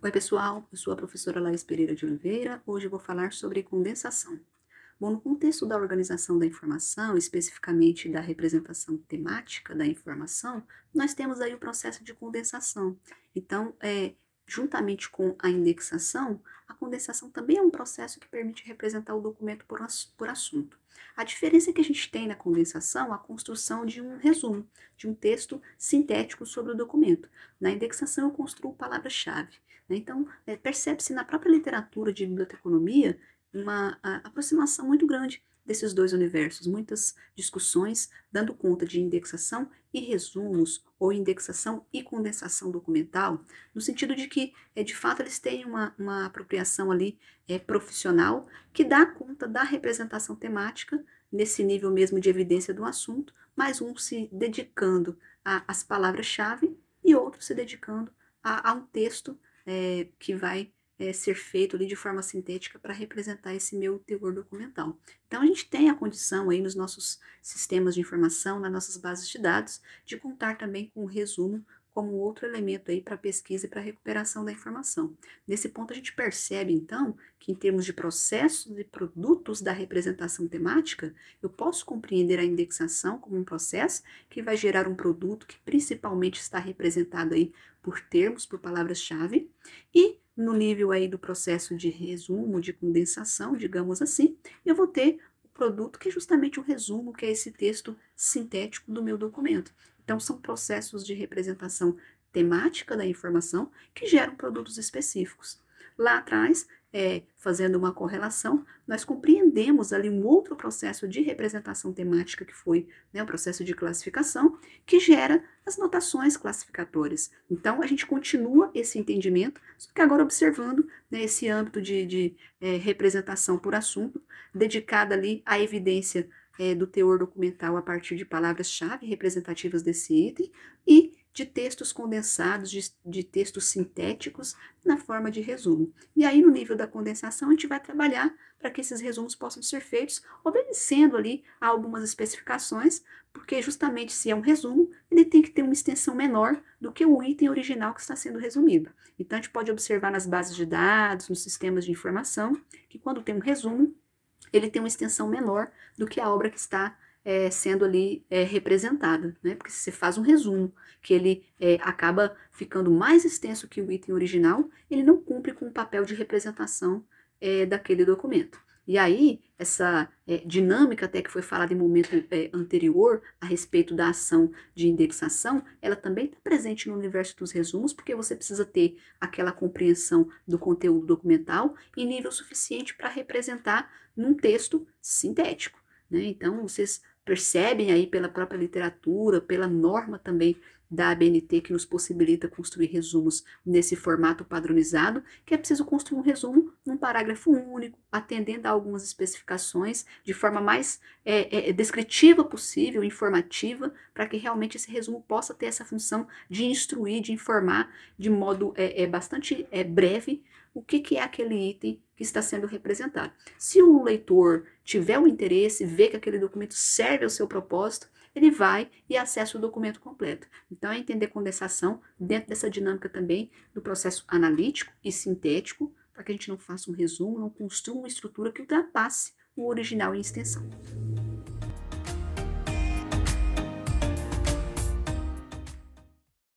Oi, pessoal, eu sou a professora Laís Pereira de Oliveira. Hoje eu vou falar sobre condensação. Bom, no contexto da organização da informação, especificamente da representação temática da informação, nós temos aí o processo de condensação. Então, é, juntamente com a indexação, a condensação também é um processo que permite representar o documento por, por assunto. A diferença que a gente tem na condensação é a construção de um resumo, de um texto sintético sobre o documento. Na indexação, eu construo palavra chave Né? Então, é, percebe-se na própria literatura de biblioteconomia uma aproximação muito grande desses dois universos, muitas discussões dando conta de indexação e resumos, ou indexação e condensação documental, no sentido de que, é, de fato, eles têm uma, uma apropriação ali é, profissional que dá conta da representação temática, nesse nível mesmo de evidência do assunto, mas um se dedicando às palavras-chave e outro se dedicando a, a um texto é, que vai é, ser feito ali de forma sintética para representar esse meu teor documental. Então, a gente tem a condição aí nos nossos sistemas de informação, nas nossas bases de dados, de contar também com o resumo como outro elemento aí para pesquisa e para recuperação da informação. Nesse ponto a gente percebe então que em termos de processos e produtos da representação temática, eu posso compreender a indexação como um processo que vai gerar um produto que principalmente está representado aí por termos, por palavras-chave e no nível aí do processo de resumo, de condensação, digamos assim, eu vou ter o produto que é justamente o resumo, que é esse texto sintético do meu documento. Então, são processos de representação temática da informação que geram produtos específicos. Lá atrás, é, fazendo uma correlação, nós compreendemos ali um outro processo de representação temática, que foi né, o processo de classificação, que gera as notações classificatórias. Então, a gente continua esse entendimento, só que agora observando né, esse âmbito de, de é, representação por assunto, dedicada ali à evidência é, do teor documental a partir de palavras-chave representativas desse item, e de textos condensados, de, de textos sintéticos, na forma de resumo. E aí, no nível da condensação, a gente vai trabalhar para que esses resumos possam ser feitos, obedecendo ali a algumas especificações, porque justamente se é um resumo, ele tem que ter uma extensão menor do que o item original que está sendo resumido. Então, a gente pode observar nas bases de dados, nos sistemas de informação, que quando tem um resumo, ele tem uma extensão menor do que a obra que está é, sendo ali é, representado, né? Porque se você faz um resumo que ele é, acaba ficando mais extenso que o item original, ele não cumpre com o papel de representação é, daquele documento. E aí, essa é, dinâmica até que foi falada em momento é, anterior a respeito da ação de indexação, ela também está presente no universo dos resumos, porque você precisa ter aquela compreensão do conteúdo documental em nível suficiente para representar num texto sintético. Né? Então, vocês percebem aí pela própria literatura, pela norma também da ABNT que nos possibilita construir resumos nesse formato padronizado, que é preciso construir um resumo num parágrafo único, atendendo a algumas especificações de forma mais é, é, é, descritiva possível, informativa, para que realmente esse resumo possa ter essa função de instruir, de informar de modo é, é bastante é, breve o que, que é aquele item que está sendo representado. Se o leitor tiver um interesse, vê que aquele documento serve ao seu propósito, ele vai e acessa o documento completo. Então, é entender condensação dentro dessa dinâmica também do processo analítico e sintético, para que a gente não faça um resumo, não construa uma estrutura que ultrapasse o original em extensão.